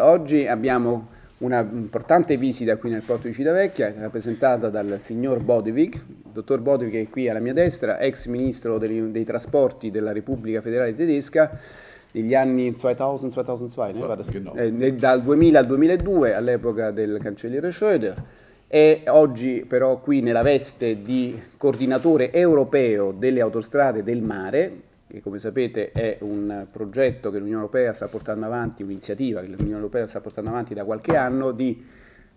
Oggi abbiamo una importante visita qui nel porto di Civitavecchia, rappresentata dal signor Bodevig. Il dottor Bodevig è qui alla mia destra, ex ministro dei, dei trasporti della Repubblica Federale Tedesca negli anni 2000-2002, eh, dal 2000 al 2002 all'epoca del cancelliere Schröder È oggi però qui nella veste di coordinatore europeo delle autostrade del mare che come sapete è un progetto che l'Unione Europea sta portando avanti, un'iniziativa che l'Unione Europea sta portando avanti da qualche anno di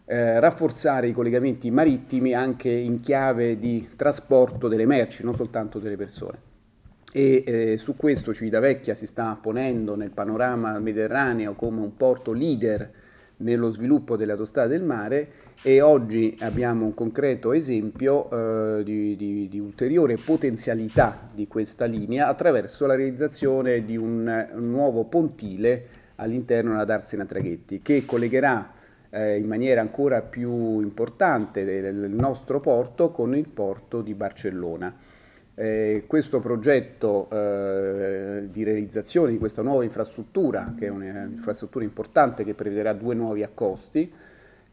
eh, rafforzare i collegamenti marittimi anche in chiave di trasporto delle merci, non soltanto delle persone. E eh, su questo Civitavecchia si sta ponendo nel panorama mediterraneo come un porto leader nello sviluppo delle autostrade del mare e oggi abbiamo un concreto esempio eh, di, di, di, ulteriore potenzialità di questa linea attraverso la realizzazione di un, un nuovo pontile all'interno della Darsena Traghetti che collegherà eh, in maniera ancora più importante eh, il nostro porto con il porto di Barcellona. Eh, questo progetto eh, di realizzazione di questa nuova infrastruttura, che è un'infrastruttura importante che prevederà due nuovi accosti,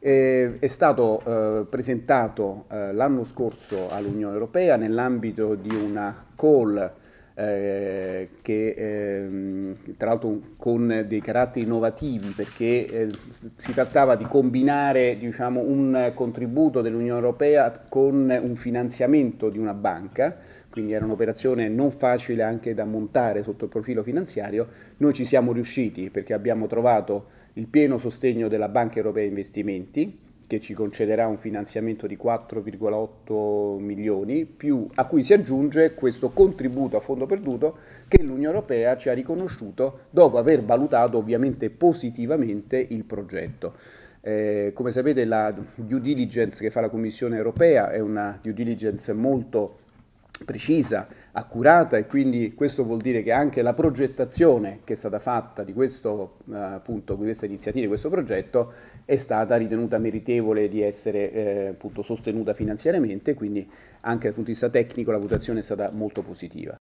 eh, è stato eh, presentato eh, l'anno scorso all'Unione Europea nell'ambito di una call eh, che eh, tra l'altro con dei caratteri innovativi perché eh, si trattava di combinare diciamo, un contributo dell'Unione Europea con un finanziamento di una banca, quindi era un'operazione non facile anche da montare sotto il profilo finanziario, noi ci siamo riusciti perché abbiamo trovato il pieno sostegno della Banca Europea Investimenti che ci concederà un finanziamento di 4,8 milioni, più, a cui si aggiunge questo contributo a fondo perduto che l'Unione Europea ci ha riconosciuto dopo aver valutato ovviamente positivamente il progetto. Eh, come sapete la due diligence che fa la Commissione Europea è una due diligence molto precisa, accurata e quindi questo vuol dire che anche la progettazione che è stata fatta di, questo, eh, appunto, di questa iniziativa, di questo progetto, è stata ritenuta meritevole di essere eh, appunto, sostenuta finanziariamente, quindi anche dal punto di vista tecnico la votazione è stata molto positiva.